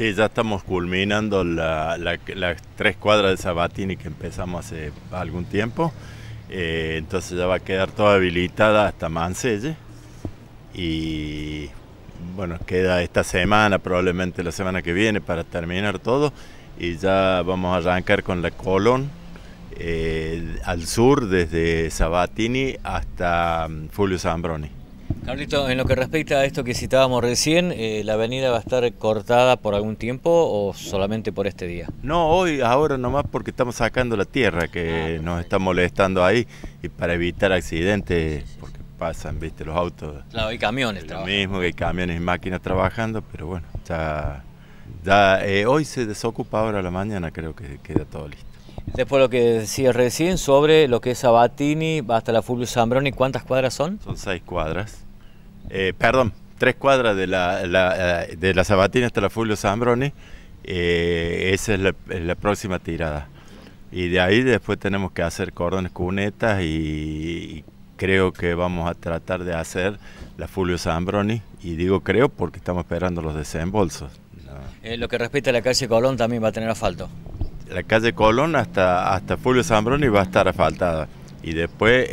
Sí, ya estamos culminando las tres cuadras de Sabatini que empezamos hace algún tiempo. Eh, entonces ya va a quedar toda habilitada hasta Manselle. Y bueno, queda esta semana, probablemente la semana que viene, para terminar todo. Y ya vamos a arrancar con la Colón eh, al sur, desde Sabatini hasta mm, Fulvio Zambroni. Carlito, en lo que respecta a esto que citábamos recién, eh, ¿la avenida va a estar cortada por algún tiempo o solamente por este día? No, hoy, ahora nomás porque estamos sacando la tierra que ah, nos está molestando ahí y para evitar accidentes, porque pasan, viste, los autos. Claro, hay camiones. Lo mismo que hay camiones y máquinas trabajando, pero bueno, ya, ya eh, hoy se desocupa ahora la mañana, creo que queda todo listo. Después lo que decías recién sobre lo que es Abatini hasta la Fulvio Zambroni, ¿cuántas cuadras son? Son seis cuadras. Eh, perdón, tres cuadras de la, eh, de la Sabatina hasta la Fulvio Zambroni. Eh, esa es la, próxima tirada. Y de ahí después tenemos que hacer cordones cunetas y, creo que vamos a tratar de hacer la Fulvio Zambroni. Y digo creo porque estamos esperando los desembolsos. lo que respecta a la calle Colón también va a tener asfalto. La calle Colón hasta, hasta Fulvio Zambroni va a estar asfaltada. Y después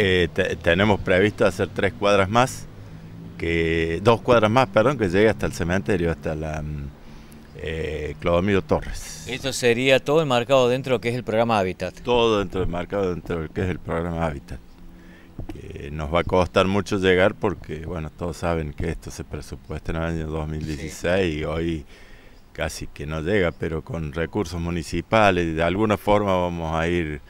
tenemos previsto hacer tres cuadras más dos cuadras más, perdón, que llegue hasta el cementerio, hasta la mm, eh, Clodomiro Torres. Esto sería todo enmarcado dentro de lo que es el programa Hábitat. Todo dentro del marcado dentro de lo que es el programa Hábitat. nos va a costar mucho llegar porque, bueno, todos saben que esto se presupuesta en el año 2016 y hoy casi que no llega, pero con recursos municipales, de alguna forma vamos a ir,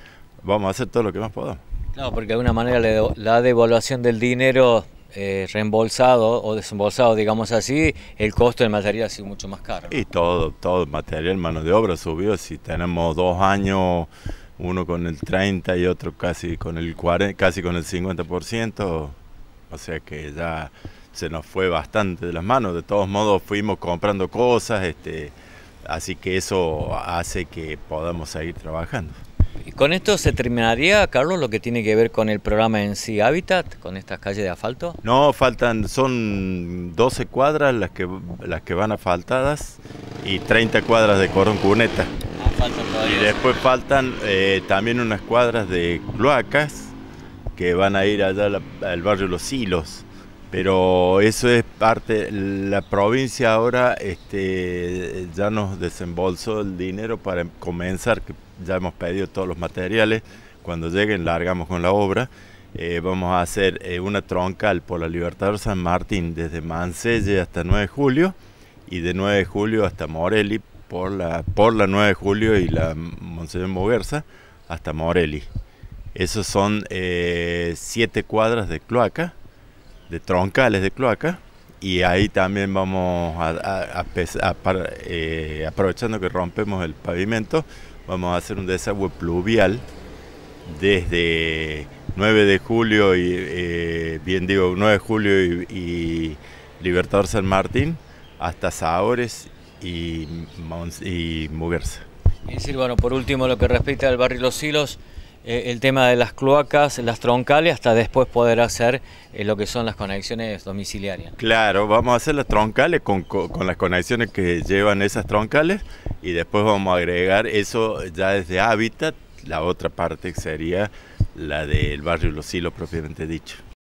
vamos a hacer todo lo que más podamos. No, porque de alguna manera la devaluación del dinero eh, reembolsado o desembolsado, digamos así, el costo del material ha sido mucho más caro. Y todo, todo el material, mano de obra subió. Si tenemos dos años, uno con el 30 y otro casi con el casi con el 50%, o sea que ya se nos fue bastante de las manos. De todos modos fuimos comprando cosas, este, así que eso hace que podamos seguir trabajando. ¿Y ¿Con esto se terminaría, Carlos, lo que tiene que ver con el programa en sí, Habitat, con estas calles de asfalto? No, faltan, son 12 cuadras las que, las que van asfaltadas y 30 cuadras de corón cuneta. Ah, y después faltan eh, también unas cuadras de cloacas que van a ir allá al barrio Los Hilos. Pero eso es parte, la provincia ahora este, ya nos desembolsó el dinero para comenzar, ya hemos pedido todos los materiales, cuando lleguen largamos con la obra. Eh, vamos a hacer eh, una tronca por la libertad de San Martín desde Manselle hasta 9 de julio y de 9 de julio hasta Morelli por la, por la 9 de julio y la Monseñor Moguerza hasta Morelli. Esos son eh, siete cuadras de cloaca de troncales de cloaca y ahí también vamos eh, aprovechando que rompemos el pavimento, vamos a hacer un desagüe pluvial desde 9 de julio y eh, bien digo 9 de julio y, Libertador San Martín hasta Saores y, y Muguerza. Y Silvano, por último, lo que respecta al barrio Los Silos, eh, el tema de las cloacas, las troncales, hasta después poder hacer eh, lo que son las conexiones domiciliarias. Claro, vamos a hacer las troncales con, las conexiones que llevan esas troncales y después vamos a agregar eso ya desde hábitat, la otra parte sería la del barrio Los Silos propiamente dicho.